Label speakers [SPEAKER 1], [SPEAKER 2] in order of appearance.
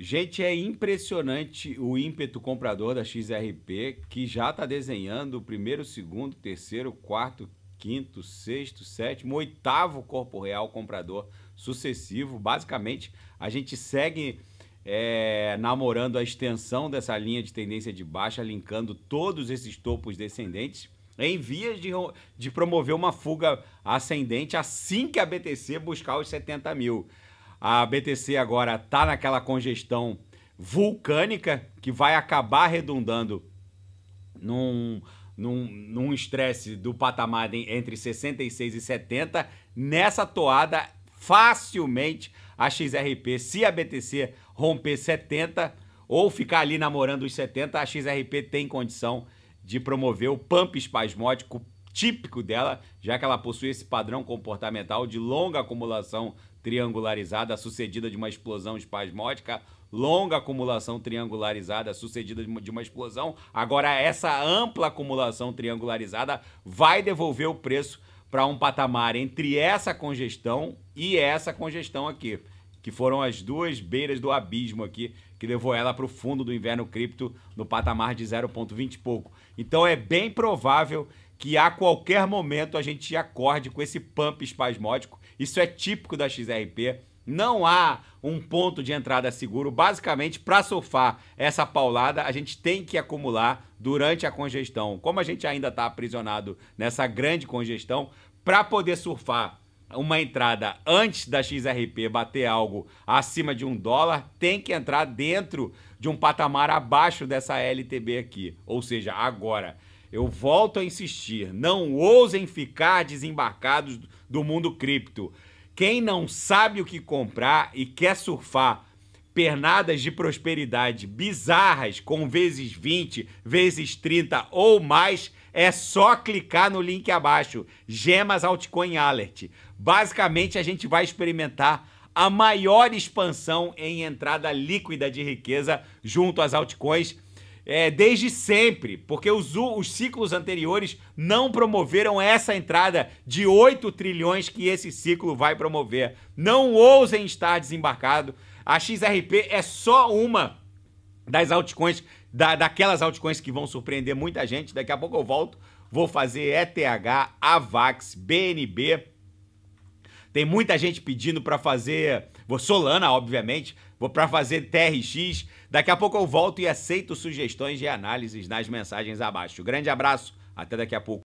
[SPEAKER 1] Gente, é impressionante o ímpeto comprador da XRP que já está desenhando o primeiro, segundo, terceiro, quarto, quinto, sexto, sétimo, oitavo corpo real comprador sucessivo. Basicamente, a gente segue é, namorando a extensão dessa linha de tendência de baixa, linkando todos esses topos descendentes em vias de, de promover uma fuga ascendente assim que a BTC buscar os 70 mil. A BTC agora está naquela congestão vulcânica que vai acabar redundando num num estresse do patamar entre 66 e 70, nessa toada facilmente a XRP, se a BTC romper 70 ou ficar ali namorando os 70, a XRP tem condição de promover o pump espasmódico típico dela, já que ela possui esse padrão comportamental de longa acumulação triangularizada sucedida de uma explosão espasmódica, longa acumulação triangularizada sucedida de uma explosão. Agora, essa ampla acumulação triangularizada vai devolver o preço para um patamar entre essa congestão e essa congestão aqui, que foram as duas beiras do abismo aqui, que levou ela para o fundo do inverno cripto no patamar de 0,20 e pouco. Então, é bem provável que a qualquer momento a gente acorde com esse pump espasmódico. Isso é típico da XRP. Não há um ponto de entrada seguro. Basicamente, para surfar essa paulada, a gente tem que acumular durante a congestão. Como a gente ainda está aprisionado nessa grande congestão, para poder surfar uma entrada antes da XRP bater algo acima de um dólar, tem que entrar dentro de um patamar abaixo dessa LTB aqui. Ou seja, agora. Eu volto a insistir, não ousem ficar desembarcados do mundo cripto. Quem não sabe o que comprar e quer surfar pernadas de prosperidade bizarras com vezes 20, vezes 30 ou mais, é só clicar no link abaixo, Gemas Altcoin Alert. Basicamente a gente vai experimentar a maior expansão em entrada líquida de riqueza junto às altcoins é, desde sempre, porque os, os ciclos anteriores não promoveram essa entrada de 8 trilhões que esse ciclo vai promover. Não ousem estar desembarcado. A XRP é só uma das altcoins, da, daquelas altcoins que vão surpreender muita gente. Daqui a pouco eu volto. Vou fazer ETH, AVAX, BNB tem muita gente pedindo para fazer. Vou Solana, obviamente. Vou para fazer TRX. Daqui a pouco eu volto e aceito sugestões de análises nas mensagens abaixo. Grande abraço, até daqui a pouco.